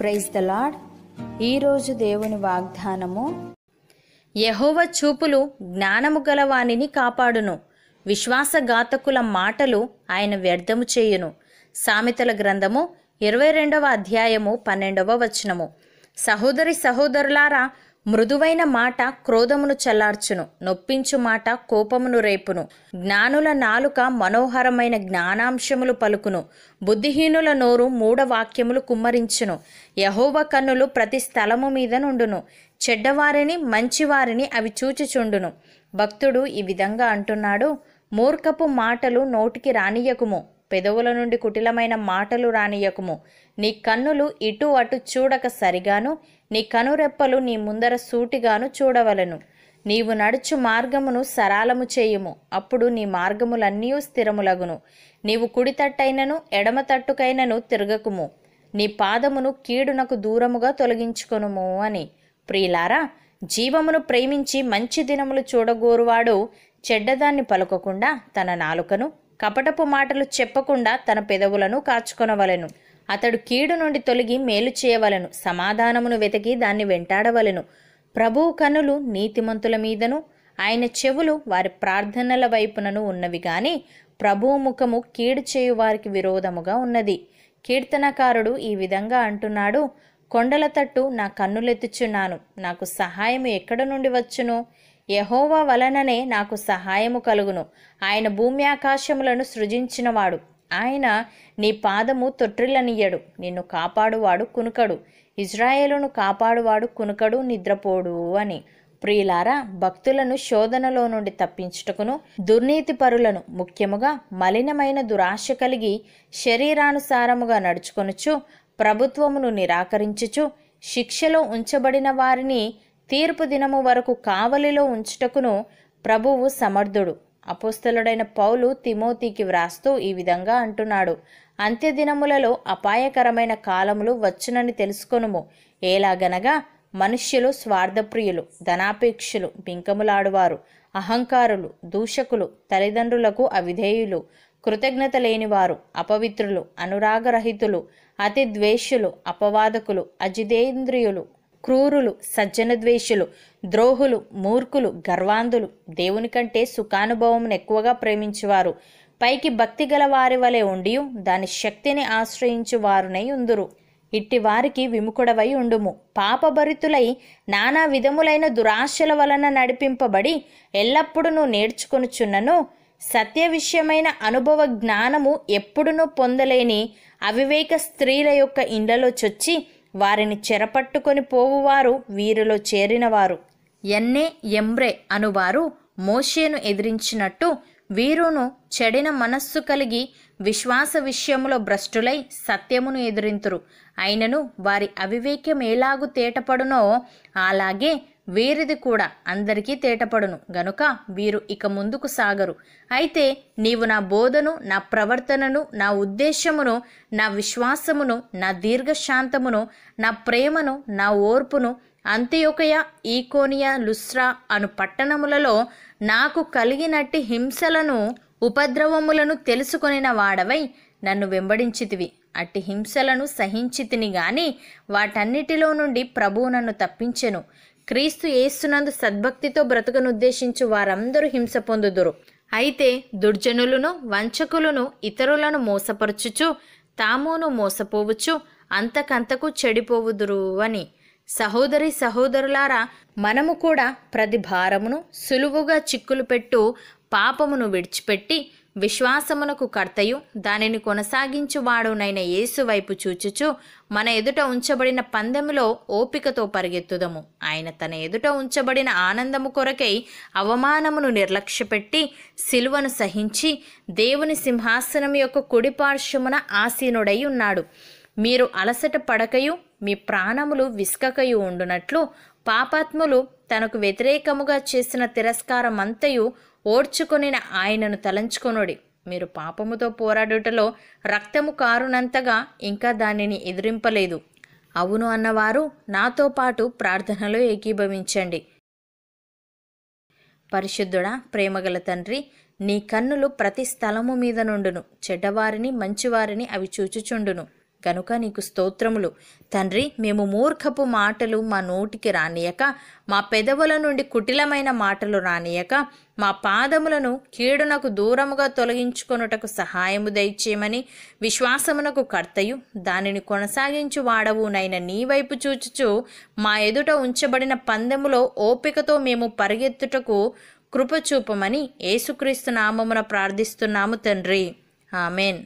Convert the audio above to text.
praise the lord ఈరోజు దేవుని వాగ్దానము యహోవ చూపులు జ్ఞానము గలవానిని కాపాడును విశ్వాసఘాతకుల మాటలు ఆయన వ్యర్థము చేయును సామెతల గ్రంథము ఇరవై రెండవ అధ్యాయము పన్నెండవ వచనము సహోదరి సహోదరులారా మృదువైన మాట క్రోధమును చల్లార్చును నొప్పించు మాట కోపమును రేపును జ్ఞానుల నాలుక మనోహరమైన జ్ఞానాంశములు పలుకును బుద్ధిహీనుల నోరు మూఢవాక్యములు కుమ్మరించును యహోవ కన్నులు ప్రతి స్థలము మీద నుండును చెడ్డవారిని మంచివారిని అవి చూచిచుండును భక్తుడు ఈ విధంగా అంటున్నాడు మూర్ఖపు మాటలు నోటికి రానియకుము పెదవుల నుండి కుటిలమైన మాటలు రానియకుము నీ కన్నులు ఇటు అటు చూడక సరిగాను నీ కనురెప్పలు నీ ముందర సూటిగాను చూడవలను నీవు నడుచు మార్గమును సరాలము చేయుము అప్పుడు నీ మార్గములన్నీ స్థిరములగును నీవు కుడితట్టైనను ఎడమ తట్టుకైనను తిరగకుము నీ పాదమును కీడునకు దూరముగా తొలగించుకొనుము అని ప్రియులారా జీవమును ప్రేమించి మంచి దినములు చూడగోరువాడు చెడ్డదాన్ని పలుకకుండా తన నాలుకను కపటపు మాటలు చెప్పకుండా తన పెదవులను కాచుకొనవలెను అతడు కీడు నుండి తొలగి మేలు చేయవలను సమాధానమును వెతికి దాన్ని వెంటాడవలను ప్రభువు కనులు నీతిమంతుల మీదను ఆయన చెవులు వారి ప్రార్థనల వైపునను ఉన్నవి గాని ప్రభువు ముఖము కీడు చేయు వారికి విరోధముగా ఉన్నది కీర్తనకారుడు ఈ విధంగా అంటున్నాడు కొండల తట్టు నా కన్నులెత్తుచున్నాను నాకు సహాయం ఎక్కడ నుండి వచ్చును యహోవా వలననే నాకు సహాయము కలుగును ఆయన భూమి ఆకాశములను సృజించినవాడు ఆయన నీ పాదము తొట్రిలనియ్యడు నిన్ను కాపాడువాడు కునుకడు ఇజ్రాయేలును కాపాడువాడు కునుకడు నిద్రపోడు అని ప్రియులారా భక్తులను శోధనలో నుండి తప్పించుటకును దుర్నీతి పరులను ముఖ్యముగా మలినమైన దురాశ కలిగి శరీరానుసారముగా నడుచుకొనుచు ప్రభుత్వమును నిరాకరించుచు శిక్షలో ఉంచబడిన వారిని తీర్పు దినము వరకు కావలిలో ఉంచుటకును ప్రభువు సమర్థుడు అపోస్తలుడైన పౌలు తిమోతికి వ్రాస్తూ ఈ విధంగా అంటున్నాడు అంత్యదినములలో అపాయకరమైన కాలములు వచ్చునని తెలుసుకొనుము ఎలాగనగా మనుష్యులు స్వార్థప్రియులు ధనాపేక్షులు బింకములాడువారు అహంకారులు దూషకులు తల్లిదండ్రులకు అవిధేయులు కృతజ్ఞత లేనివారు అపవిత్రులు అనురాగరహితులు అతి ద్వేషులు అపవాదకులు అజితేంద్రియులు క్రూరులు సజ్జనద్వేషులు ద్రోహులు మూర్ఖులు గర్వాంధులు దేవుని కంటే సుఖానుభవం ఎక్కువగా ప్రేమించువారు పైకి భక్తి గల వారి వలె ఉండి దాని శక్తిని ఆశ్రయించు వారునై ఉందురు ఇట్టి వారికి విముఖుడవై ఉండుము పాపభరితులై నానా విధములైన దురాశల వలన నడిపింపబడి ఎల్లప్పుడూ నేర్చుకొనుచున్నను సత్య విషయమైన అనుభవ జ్ఞానము ఎప్పుడునూ పొందలేని అవివేక స్త్రీల యొక్క ఇండ్లలో చొచ్చి వారిని చెరపట్టుకొని పోవువారు వీరిలో చేరినవారు ఎన్నే ఎంబ్రే అనువారు మోషేను ఎదిరించినట్టు వీరును చెడిన మనస్సు కలిగి విశ్వాస విషయములో భ్రష్టులై సత్యమును ఎదిరింతురు అయినను వారి అవివేక్యం ఎలాగు తేటపడునో అలాగే వీరిది కూడా అందరికీ తేటపడును గనుక వీరు ఇక ముందుకు సాగరు అయితే నీవు నా బోధను నా ప్రవర్తనను నా ఉద్దేశమును నా విశ్వాసమును నా దీర్ఘశాంతమును నా ప్రేమను నా ఓర్పును అంత్యోకయ ఈకోనియా లుస్రా అను పట్టణములలో నాకు కలిగినట్టి హింసలను ఉపద్రవములను తెలుసుకొనిన వాడవై నన్ను వెంబడించితివి అట్టి హింసలను సహించితిని గాని వాటన్నిటిలో నుండి ప్రభువు నన్ను తప్పించెను క్రీస్తు ఏస్తునందు సద్భక్తితో ఉద్దేశించు వారందరూ హింస పొందుదురు అయితే దుర్జనులను వంచకులను ఇతరులను మోసపరచుచు తామును మోసపోవచ్చు అంతకంతకు చెడిపోవుదురు అని సహోదరి సహోదరులారా మనము కూడా ప్రతి భారమును సులువుగా చిక్కులు పెట్టు పాపమును విడిచిపెట్టి విశ్వాసమునకు కర్తయు దానిని కొనసాగించువాడునైన యేసు వైపు చూచుచు మన ఎదుట ఉంచబడిన పందెములో ఓపికతో పరిగెత్తుదము ఆయన తన ఎదుట ఉంచబడిన ఆనందము కొరకై అవమానమును నిర్లక్ష్యపెట్టి శిలువను సహించి దేవుని సింహాసనం యొక్క కుడిపార్శ్వమున ఆసీనుడై ఉన్నాడు మీరు అలసట పడకయు మీ ప్రాణములు విసుకకయు ఉండునట్లు పాపాత్ములు తనకు వ్యతిరేకముగా చేసిన తిరస్కారం అంతయు ఓడ్చుకొని ఆయనను తలంచుకొనుడి మీరు పాపముతో పోరాడుటలో రక్తము కారునంతగా ఇంకా దానిని ఎదిరింపలేదు అవును అన్నవారు నాతో పాటు ప్రార్థనలో ఏకీభవించండి పరిశుద్ధుడా ప్రేమగల తండ్రి నీ కన్నులు ప్రతి స్థలము మీద నుండును చెడ్డవారిని మంచివారిని అవి చూచుచుండును కనుక నీకు స్తోత్రములు తండ్రి మేము మూర్ఖపు మాటలు మా నోటికి రానియక మా పెదవుల నుండి కుటిలమైన మాటలు రానియక మా పాదములను కీడునకు దూరముగా తొలగించుకొనుటకు సహాయము దయచేయమని విశ్వాసమునకు కర్తయు దానిని కొనసాగించు వాడవునైన నీ వైపు చూచుచు మా ఎదుట ఉంచబడిన పందెములో ఓపికతో మేము పరిగెత్తుటకు కృపచూపమని ఏసుక్రీస్తు యేసుక్రీస్తు నామమున ప్రార్థిస్తున్నాము తండ్రి ఆమెన్